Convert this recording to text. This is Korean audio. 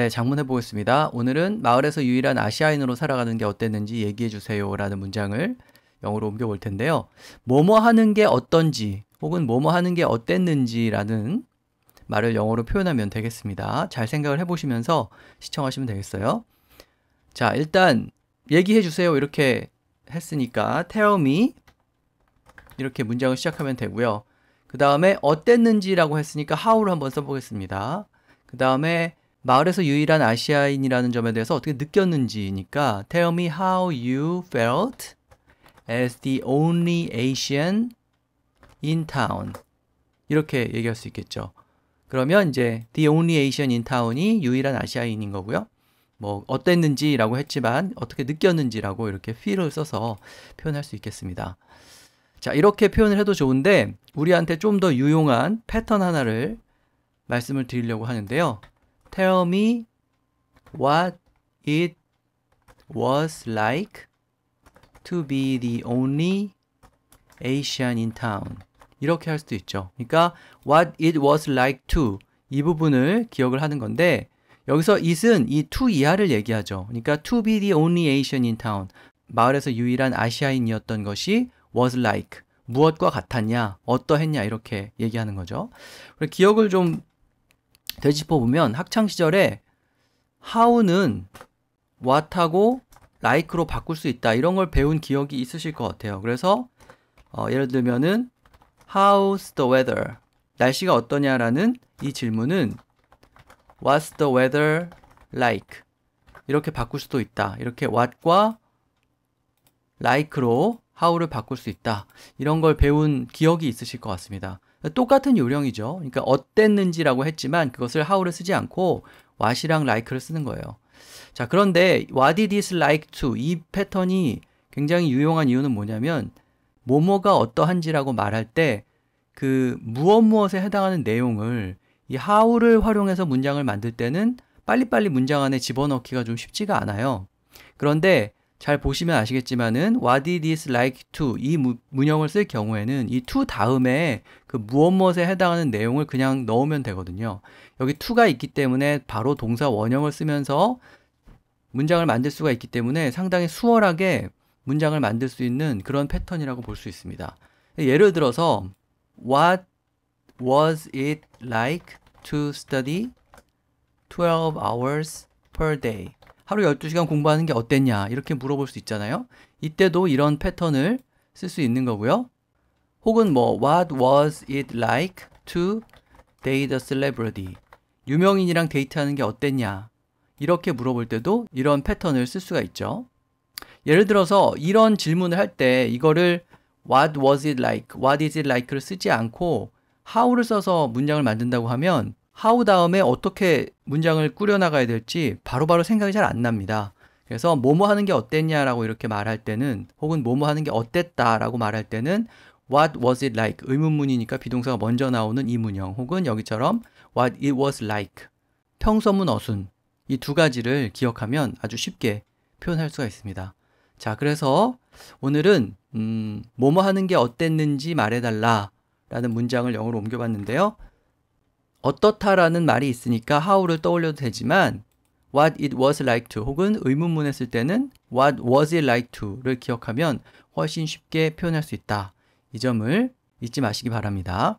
네, 장문해 보겠습니다. 오늘은 마을에서 유일한 아시아인으로 살아가는 게 어땠는지 얘기해 주세요라는 문장을 영어로 옮겨 볼 텐데요. 뭐뭐 하는 게 어떤지 혹은 뭐뭐 하는 게 어땠는지라는 말을 영어로 표현하면 되겠습니다. 잘 생각을 해 보시면서 시청하시면 되겠어요. 자, 일단 얘기해 주세요. 이렇게 했으니까 tell me 이렇게 문장을 시작하면 되고요. 그 다음에 어땠는지라고 했으니까 how를 한번 써보겠습니다. 그 다음에 마을에서 유일한 아시아인이라는 점에 대해서 어떻게 느꼈는지니까 Tell me how you felt as the only Asian in town. 이렇게 얘기할 수 있겠죠. 그러면 이제 the only Asian in town이 유일한 아시아인인 거고요. 뭐 어땠는지라고 했지만 어떻게 느꼈는지라고 이렇게 feel을 써서 표현할 수 있겠습니다. 자, 이렇게 표현을 해도 좋은데 우리한테 좀 더 유용한 패턴 하나를 말씀을 드리려고 하는데요. Tell me what it was like to be the only Asian in town. 이렇게 할 수도 있죠. 그러니까 what it was like to 이 부분을 기억을 하는 건데 여기서 it은 이 to 이하를 얘기하죠. 그러니까 to be the only Asian in town. 마을에서 유일한 아시아인이었던 것이 was like 무엇과 같았냐, 어떠했냐 이렇게 얘기하는 거죠. 기억을 좀 되짚어 보면 학창 시절에 how는 what하고 like로 바꿀 수 있다 이런 걸 배운 기억이 있으실 것 같아요. 그래서 어, 예를 들면은 how's the weather 날씨가 어떠냐라는 이 질문은 what's the weather like 이렇게 바꿀 수도 있다. 이렇게 what과 like로 how를 바꿀 수 있다. 이런 걸 배운 기억이 있으실 것 같습니다. 똑같은 요령이죠. 그러니까 어땠는지라고 했지만 그것을 how를 쓰지 않고 what이랑 like를 쓰는 거예요. 자, 그런데 what did it like to 이 패턴이 굉장히 유용한 이유는 뭐냐면 뭐뭐가 어떠한지라고 말할 때 그 무엇 무엇에 해당하는 내용을 이 how를 활용해서 문장을 만들 때는 빨리빨리 문장 안에 집어넣기가 좀 쉽지가 않아요. 그런데 잘 보시면 아시겠지만은 what it is like to 이 무, 문형을 쓸 경우에는 이 to 다음에 그 무엇 무엇에 해당하는 내용을 그냥 넣으면 되거든요. 여기 to가 있기 때문에 바로 동사 원형을 쓰면서 문장을 만들 수가 있기 때문에 상당히 수월하게 문장을 만들 수 있는 그런 패턴이라고 볼 수 있습니다. 예를 들어서 what was it like to study 12 hours per day 하루 12시간 공부하는 게 어땠냐? 이렇게 물어볼 수 있잖아요. 이때도 이런 패턴을 쓸 수 있는 거고요. 혹은 뭐 What was it like to date a celebrity? 유명인이랑 데이트하는 게 어땠냐? 이렇게 물어볼 때도 이런 패턴을 쓸 수가 있죠. 예를 들어서 이런 질문을 할 때 이거를 What was it like? What is it like를 쓰지 않고 how를 써서 문장을 만든다고 하면 하우 다음에 어떻게 문장을 꾸려나가야 될지 바로바로 바로 생각이 잘 안 납니다. 그래서 뭐뭐 하는 게 어땠냐라고 이렇게 말할 때는 혹은 뭐뭐 하는 게 어땠다라고 말할 때는 what was it like 의문문이니까 비동사가 먼저 나오는 이 문형 혹은 여기처럼 what it was like 평소문 어순 이 두 가지를 기억하면 아주 쉽게 표현할 수가 있습니다. 자, 그래서 오늘은 음, 뭐뭐 하는 게 어땠는지 말해달라 라는 문장을 영어로 옮겨봤는데요. 어떻다라는 말이 있으니까 how를 떠올려도 되지만 what it was like to 혹은 의문문 했을 때는 what was it like to를 기억하면 훨씬 쉽게 표현할 수 있다. 이 점을 잊지 마시기 바랍니다.